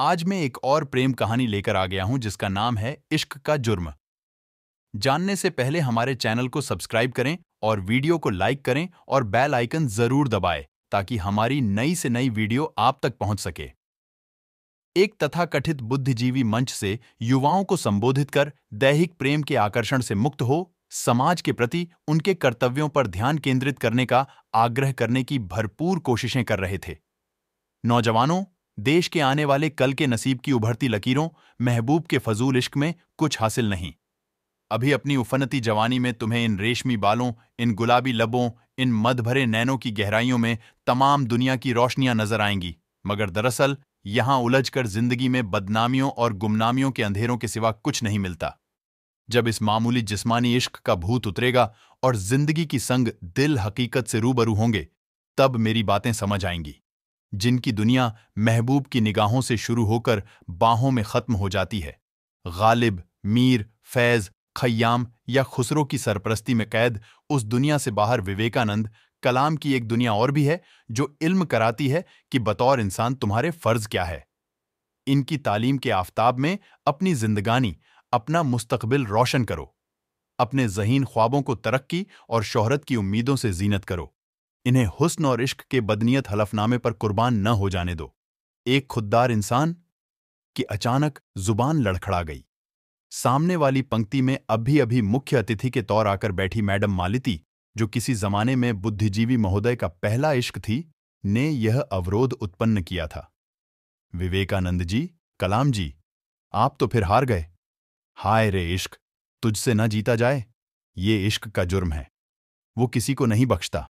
आज मैं एक और प्रेम कहानी लेकर आ गया हूं जिसका नाम है इश्क का जुर्म जानने से पहले हमारे चैनल को सब्सक्राइब करें और वीडियो को लाइक करें और बेल आइकन जरूर दबाएं ताकि हमारी नई से नई वीडियो आप तक पहुंच सके एक तथाकथित बुद्धिजीवी मंच से युवाओं को संबोधित कर दैहिक प्रेम के आकर्षण से मुक्त हो समाज के प्रति उनके कर्तव्यों पर ध्यान केंद्रित करने का आग्रह करने की भरपूर कोशिशें कर रहे थे नौजवानों देश के आने वाले कल के नसीब की उभरती लकीरों महबूब के फजूल इश्क में कुछ हासिल नहीं अभी अपनी उफनती जवानी में तुम्हें इन रेशमी बालों इन गुलाबी लबों इन मध भरे नैनों की गहराइयों में तमाम दुनिया की रोशनियां नजर आएंगी मगर दरअसल यहां उलझकर जिंदगी में बदनामियों और गुमनामियों के अंधेरों के सिवा कुछ नहीं मिलता जब इस मामूली जिस्मानी इश्क का भूत उतरेगा और जिंदगी की संग दिल हकीकत से रूबरू होंगे तब मेरी बातें समझ आएंगी जिनकी दुनिया महबूब की निगाहों से शुरू होकर बाहों में खत्म हो जाती है गालिब मीर फैज खयाम या खुसरो की सरपरस्ती में कैद उस दुनिया से बाहर विवेकानंद कलाम की एक दुनिया और भी है जो इल्म कराती है कि बतौर इंसान तुम्हारे फर्ज क्या है इनकी तालीम के आफ्ताब में अपनी जिंदगानी अपना मुस्तकबिल रोशन करो अपने जहीन ख्वाबों को तरक्की और शोहरत की उम्मीदों से जीनत करो इन्हें हुस्न और इश्क के बदनीयत हलफनामे पर कुर्बान न हो जाने दो एक खुददार इंसान कि अचानक जुबान लड़खड़ा गई सामने वाली पंक्ति में अभी अभी मुख्य अतिथि के तौर आकर बैठी मैडम मालिती जो किसी जमाने में बुद्धिजीवी महोदय का पहला इश्क थी ने यह अवरोध उत्पन्न किया था विवेकानंद जी कलाम जी आप तो फिर हार गए हाय रे इश्क तुझसे न जीता जाए ये इश्क का जुर्म है वो किसी को नहीं बख्शता